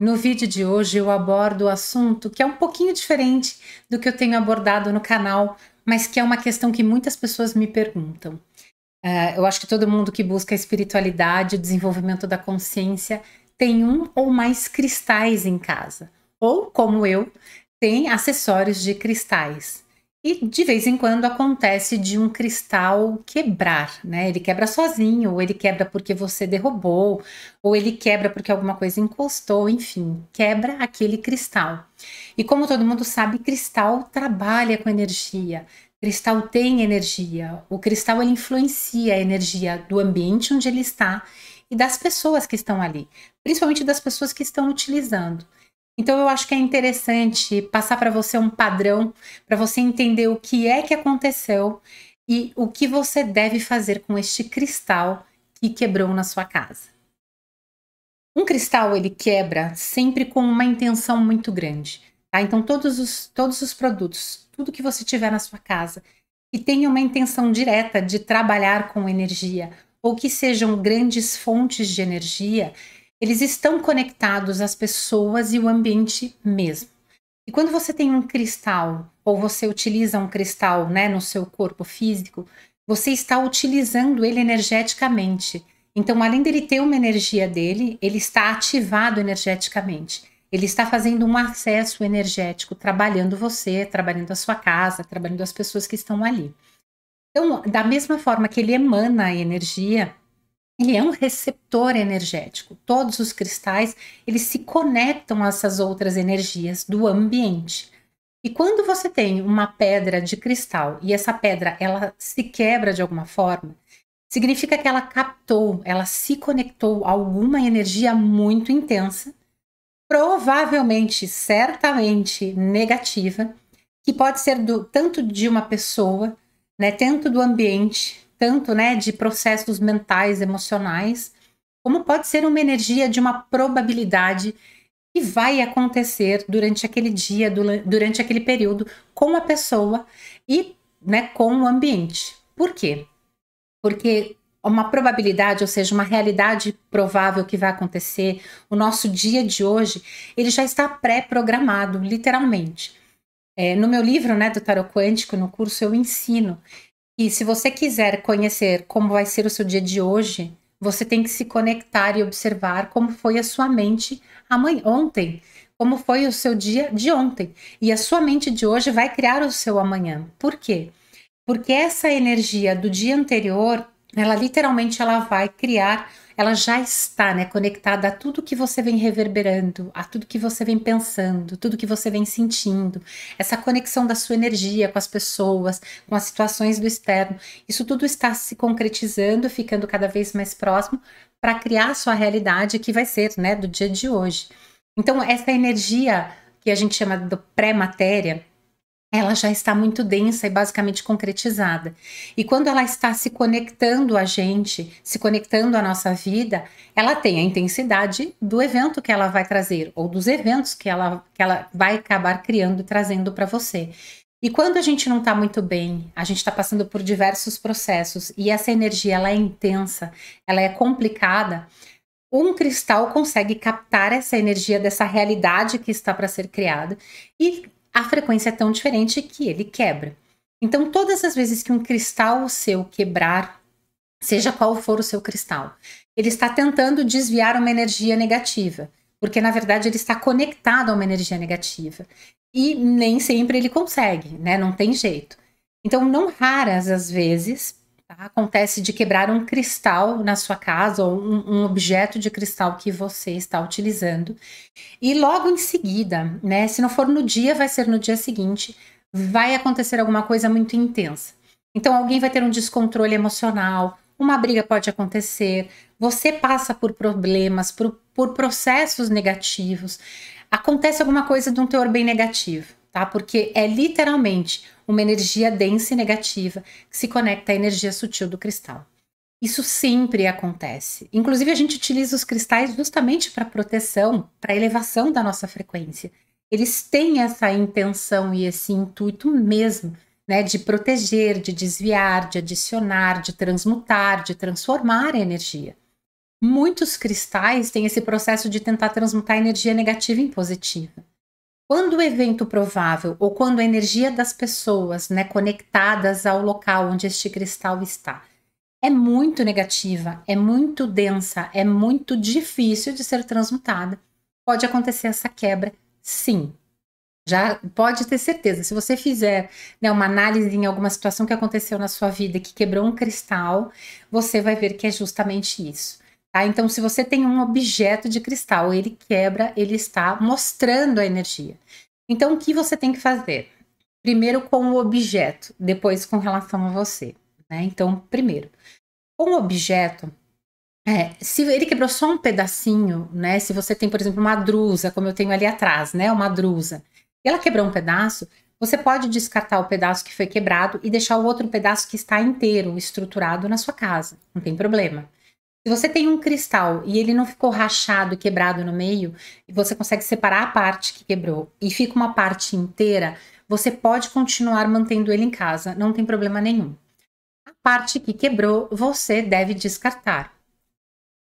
No vídeo de hoje eu abordo o assunto que é um pouquinho diferente do que eu tenho abordado no canal, mas que é uma questão que muitas pessoas me perguntam. Uh, eu acho que todo mundo que busca a espiritualidade, o desenvolvimento da consciência, tem um ou mais cristais em casa, ou como eu, tem acessórios de cristais. E de vez em quando acontece de um cristal quebrar, né? Ele quebra sozinho, ou ele quebra porque você derrubou, ou ele quebra porque alguma coisa encostou, enfim, quebra aquele cristal. E como todo mundo sabe, cristal trabalha com energia. Cristal tem energia. O cristal ele influencia a energia do ambiente onde ele está e das pessoas que estão ali, principalmente das pessoas que estão utilizando. Então eu acho que é interessante passar para você um padrão, para você entender o que é que aconteceu e o que você deve fazer com este cristal que quebrou na sua casa. Um cristal ele quebra sempre com uma intenção muito grande. Tá? Então todos os, todos os produtos, tudo que você tiver na sua casa que tenha uma intenção direta de trabalhar com energia ou que sejam grandes fontes de energia, eles estão conectados às pessoas e o ambiente mesmo. E quando você tem um cristal, ou você utiliza um cristal né, no seu corpo físico, você está utilizando ele energeticamente. Então, além dele ter uma energia dele, ele está ativado energeticamente. Ele está fazendo um acesso energético, trabalhando você, trabalhando a sua casa, trabalhando as pessoas que estão ali. Então, da mesma forma que ele emana a energia, ele é um receptor energético. Todos os cristais, eles se conectam a essas outras energias do ambiente. E quando você tem uma pedra de cristal e essa pedra ela se quebra de alguma forma, significa que ela captou, ela se conectou a alguma energia muito intensa, provavelmente, certamente negativa, que pode ser do, tanto de uma pessoa, né, tanto do ambiente tanto né, de processos mentais, emocionais, como pode ser uma energia de uma probabilidade que vai acontecer durante aquele dia, durante aquele período, com a pessoa e né, com o ambiente. Por quê? Porque uma probabilidade, ou seja, uma realidade provável que vai acontecer, o nosso dia de hoje, ele já está pré-programado, literalmente. É, no meu livro né, do Tarot Quântico, no curso, eu ensino e se você quiser conhecer como vai ser o seu dia de hoje, você tem que se conectar e observar como foi a sua mente amanhã, ontem, como foi o seu dia de ontem. E a sua mente de hoje vai criar o seu amanhã. Por quê? Porque essa energia do dia anterior, ela literalmente ela vai criar ela já está né, conectada a tudo que você vem reverberando, a tudo que você vem pensando, tudo que você vem sentindo, essa conexão da sua energia com as pessoas, com as situações do externo, isso tudo está se concretizando, ficando cada vez mais próximo para criar a sua realidade que vai ser né, do dia de hoje. Então, essa energia que a gente chama do pré-matéria, ela já está muito densa e basicamente concretizada. E quando ela está se conectando a gente, se conectando à nossa vida, ela tem a intensidade do evento que ela vai trazer, ou dos eventos que ela, que ela vai acabar criando e trazendo para você. E quando a gente não está muito bem, a gente está passando por diversos processos e essa energia ela é intensa, ela é complicada, um cristal consegue captar essa energia dessa realidade que está para ser criada e a frequência é tão diferente que ele quebra. Então, todas as vezes que um cristal seu quebrar, seja qual for o seu cristal, ele está tentando desviar uma energia negativa, porque na verdade ele está conectado a uma energia negativa. E nem sempre ele consegue, né? Não tem jeito. Então, não raras as vezes, Tá? Acontece de quebrar um cristal na sua casa ou um, um, objeto de cristal que você está utilizando. E logo em seguida, né, se não for no dia, vai ser no dia seguinte, vai acontecer alguma coisa muito intensa. Então alguém vai ter um descontrole emocional, uma briga pode acontecer, você passa por problemas, por, por processos negativos, acontece alguma coisa de um teor bem negativo tá? Porque é literalmente uma energia densa e negativa que se conecta à energia sutil do cristal. Isso sempre acontece. Inclusive, a gente utiliza os cristais justamente para proteção, para elevação da nossa frequência. Eles têm essa intenção e esse intuito mesmo, né, de proteger, de desviar, de adicionar, de transmutar, de transformar a energia. Muitos cristais têm esse processo de tentar transmutar energia negativa em positiva. Quando o evento provável ou quando a energia das pessoas né, conectadas ao local onde este cristal está é muito negativa, é muito densa, é muito difícil de ser transmutada, pode acontecer essa quebra, sim. Já pode ter certeza. Se você fizer né, uma análise em alguma situação que aconteceu na sua vida que quebrou um cristal, você vai ver que é justamente isso. Tá? Então, se você tem um objeto de cristal, ele quebra, ele está mostrando a energia. Então, o que você tem que fazer? Primeiro com o objeto, depois com relação a você. Né? Então, primeiro, com o objeto, é, se ele quebrou só um pedacinho, né? Se você tem, por exemplo, uma drusa, como eu tenho ali atrás, né? Uma drusa, e ela quebrou um pedaço, você pode descartar o pedaço que foi quebrado e deixar o outro pedaço que está inteiro, estruturado na sua casa. Não tem problema. Se você tem um cristal e ele não ficou rachado e quebrado no meio, e você consegue separar a parte que quebrou e fica uma parte inteira, você pode continuar mantendo ele em casa, não tem problema nenhum. A parte que quebrou, você deve descartar.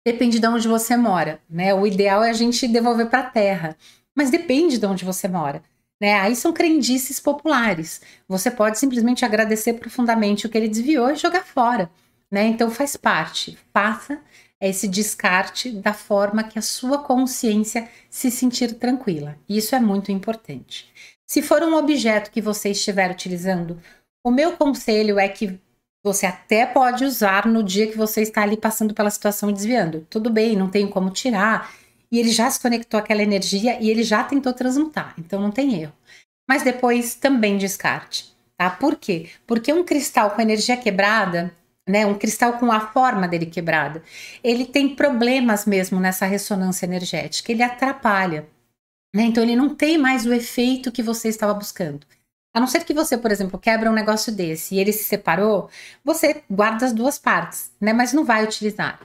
Depende de onde você mora, né? O ideal é a gente devolver para a terra, mas depende de onde você mora. Né? Aí são crendices populares. Você pode simplesmente agradecer profundamente o que ele desviou e jogar fora né? Então faz parte, faça esse descarte da forma que a sua consciência se sentir tranquila. Isso é muito importante. Se for um objeto que você estiver utilizando, o meu conselho é que você até pode usar no dia que você está ali passando pela situação e desviando. Tudo bem, não tem como tirar. E ele já se conectou àquela energia e ele já tentou transmutar, então não tem erro. Mas depois também descarte, tá? Por quê? Porque um cristal com energia quebrada, né, um cristal com a forma dele quebrada, ele tem problemas mesmo nessa ressonância energética, ele atrapalha. Né? Então ele não tem mais o efeito que você estava buscando. A não ser que você, por exemplo, quebra um negócio desse e ele se separou, você guarda as duas partes, né? Mas não vai utilizar.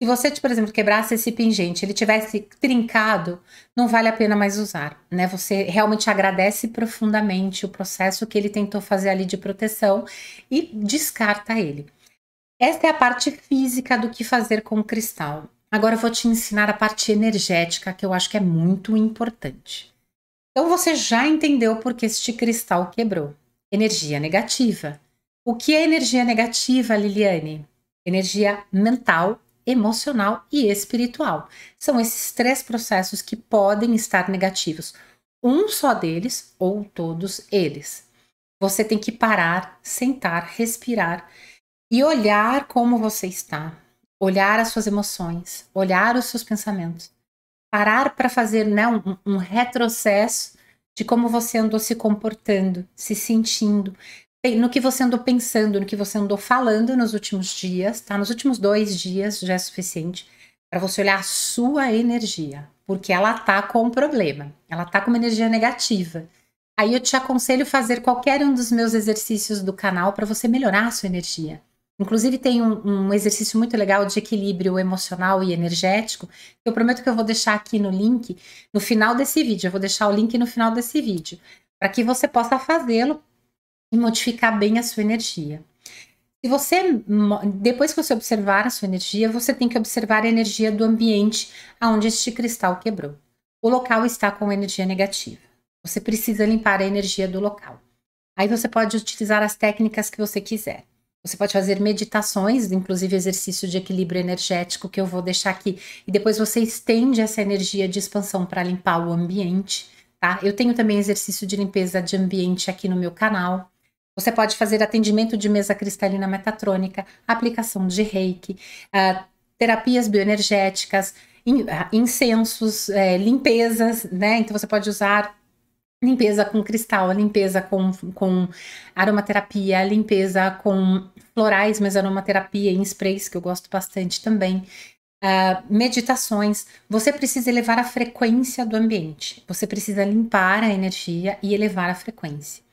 Se você, por exemplo, quebrasse esse pingente, ele tivesse trincado, não vale a pena mais usar, né? Você realmente agradece profundamente o processo que ele tentou fazer ali de proteção e descarta ele. Esta é a parte física do que fazer com o cristal. Agora eu vou te ensinar a parte energética, que eu acho que é muito importante. Então você já entendeu por que este cristal quebrou. Energia negativa. O que é energia negativa, Liliane? Energia mental, emocional e espiritual. São esses três processos que podem estar negativos. Um só deles ou todos eles. Você tem que parar, sentar, respirar e olhar como você está, olhar as suas emoções, olhar os seus pensamentos, parar para fazer né, um, um retrocesso de como você andou se comportando, se sentindo, no que você andou pensando, no que você andou falando nos últimos dias, tá? Nos últimos dois dias já é suficiente para você olhar a sua energia, porque ela tá com um problema, ela tá com uma energia negativa. Aí eu te aconselho fazer qualquer um dos meus exercícios do canal para você melhorar a sua energia. Inclusive, tem um, um, exercício muito legal de equilíbrio emocional e energético, que eu prometo que eu vou deixar aqui no link, no final desse vídeo. Eu vou deixar o link no final desse vídeo, para que você possa fazê-lo e modificar bem a sua energia. Se você, depois que você observar a sua energia, você tem que observar a energia do ambiente aonde este cristal quebrou. O local está com energia negativa. Você precisa limpar a energia do local. Aí você pode utilizar as técnicas que você quiser. Você pode fazer meditações, inclusive exercício de equilíbrio energético que eu vou deixar aqui. E depois você estende essa energia de expansão para limpar o ambiente, tá? Eu tenho também exercício de limpeza de ambiente aqui no meu canal. Você pode fazer atendimento de mesa cristalina metatrônica, aplicação de reiki, uh, terapias bioenergéticas, in, uh, incensos, eh, limpezas, né? Então você pode usar limpeza com cristal, limpeza com, com aromaterapia, limpeza com florais, mas aromaterapia em sprays, que eu gosto bastante também. Uh, meditações, você precisa elevar a frequência do ambiente, você precisa limpar a energia e elevar a frequência.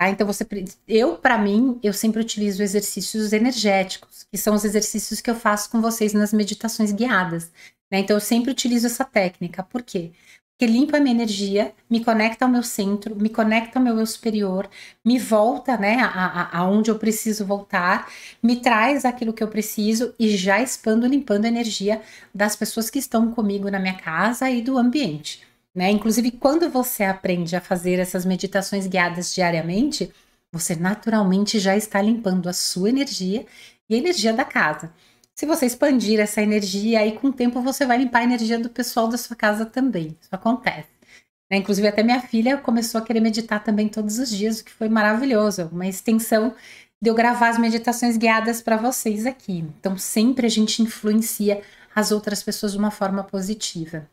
Tá? Então você, eu para mim, eu sempre utilizo exercícios energéticos, que são os exercícios que eu faço com vocês nas meditações guiadas. Né? Então eu sempre utilizo essa técnica. Por quê? que limpa a minha energia, me conecta ao meu centro, me conecta ao meu eu superior, me volta, né, a, a, aonde eu preciso voltar, me traz aquilo que eu preciso e já expando, limpando a energia das pessoas que estão comigo na minha casa e do ambiente, né? Inclusive, quando você aprende a fazer essas meditações guiadas diariamente, você naturalmente já está limpando a sua energia e a energia da casa. Se você expandir essa energia, aí com o tempo você vai limpar a energia do pessoal da sua casa também. Isso acontece. Né? Inclusive, até minha filha começou a querer meditar também todos os dias, o que foi maravilhoso. É uma extensão de eu gravar as meditações guiadas para vocês aqui. Então, sempre a gente influencia as outras pessoas de uma forma positiva.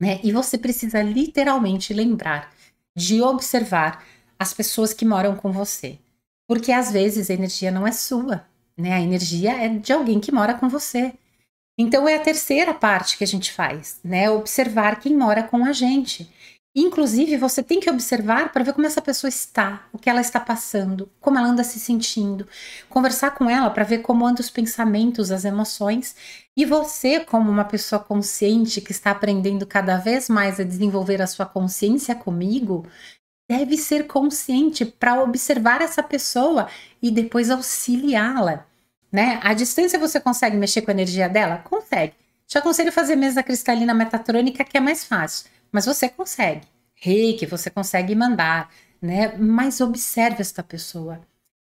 Né? E você precisa literalmente lembrar de observar as pessoas que moram com você. Porque às vezes a energia não é sua, né? A energia é de alguém que mora com você. Então é a terceira parte que a gente faz, né? Observar quem mora com a gente. Inclusive, você tem que observar para ver como essa pessoa está, o que ela está passando, como ela anda se sentindo. Conversar com ela para ver como andam os pensamentos, as emoções. E você, como uma pessoa consciente que está aprendendo cada vez mais a desenvolver a sua consciência comigo, deve ser consciente para observar essa pessoa e depois auxiliá-la né? A distância você consegue mexer com a energia dela? Consegue. Te aconselho fazer mesa cristalina metatrônica, que é mais fácil, mas você consegue. Reiki, você consegue mandar, né? Mas observe esta pessoa.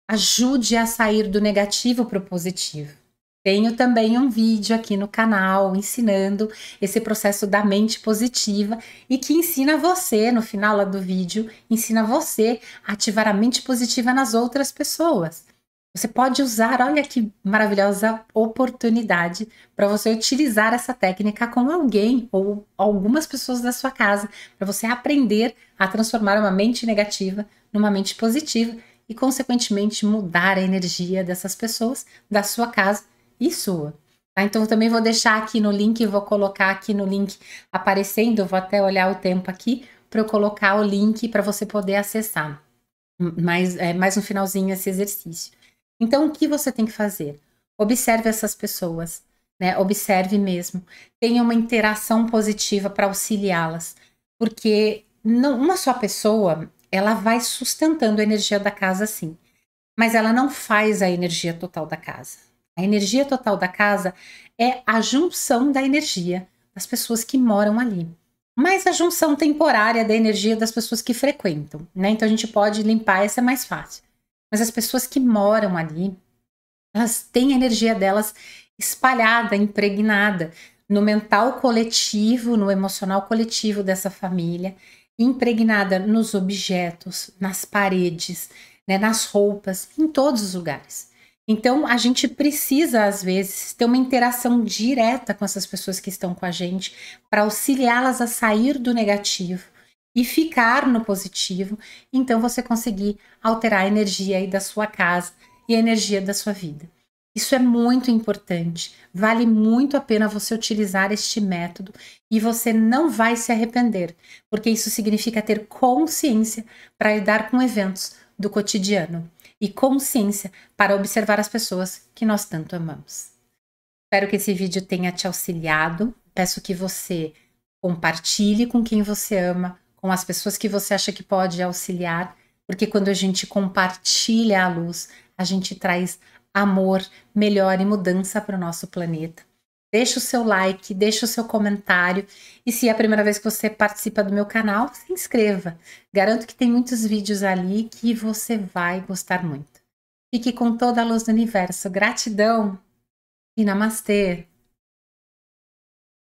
Ajude a sair do negativo para o positivo. Tenho também um vídeo aqui no canal ensinando esse processo da mente positiva e que ensina você, no final lá do vídeo, ensina você a ativar a mente positiva nas outras pessoas. Você pode usar, olha que maravilhosa oportunidade para você utilizar essa técnica com alguém ou algumas pessoas da sua casa, para você aprender a transformar uma mente negativa numa mente positiva e, consequentemente, mudar a energia dessas pessoas, da sua casa e sua. Tá? Então, eu também vou deixar aqui no link, vou colocar aqui no link aparecendo, vou até olhar o tempo aqui para eu colocar o link para você poder acessar. Mais, é, mais um finalzinho esse exercício. Então, o que você tem que fazer? Observe essas pessoas, né? Observe mesmo. Tenha uma interação positiva para auxiliá-las, porque não, uma só pessoa ela vai sustentando a energia da casa assim, mas ela não faz a energia total da casa. A energia total da casa é a junção da energia das pessoas que moram ali mais a junção temporária da energia das pessoas que frequentam, né? Então a gente pode limpar, essa é mais fácil mas as pessoas que moram ali, elas têm a energia delas espalhada, impregnada no mental coletivo, no emocional coletivo dessa família, impregnada nos objetos, nas paredes, né, nas roupas, em todos os lugares. Então, a gente precisa, às vezes, ter uma interação direta com essas pessoas que estão com a gente para auxiliá-las a sair do negativo e ficar no positivo, então você conseguir alterar a energia aí da sua casa e a energia da sua vida. Isso é muito importante. Vale muito a pena você utilizar este método e você não vai se arrepender, porque isso significa ter consciência para lidar com eventos do cotidiano e consciência para observar as pessoas que nós tanto amamos. Espero que esse vídeo tenha te auxiliado. Peço que você compartilhe com quem você ama, com as pessoas que você acha que pode auxiliar, porque quando a gente compartilha a luz, a gente traz amor, melhor e mudança para o nosso planeta. Deixa o seu like, deixa o seu comentário e se é a primeira vez que você participa do meu canal, se inscreva. Garanto que tem muitos vídeos ali que você vai gostar muito. Fique com toda a luz do universo. Gratidão e namastê!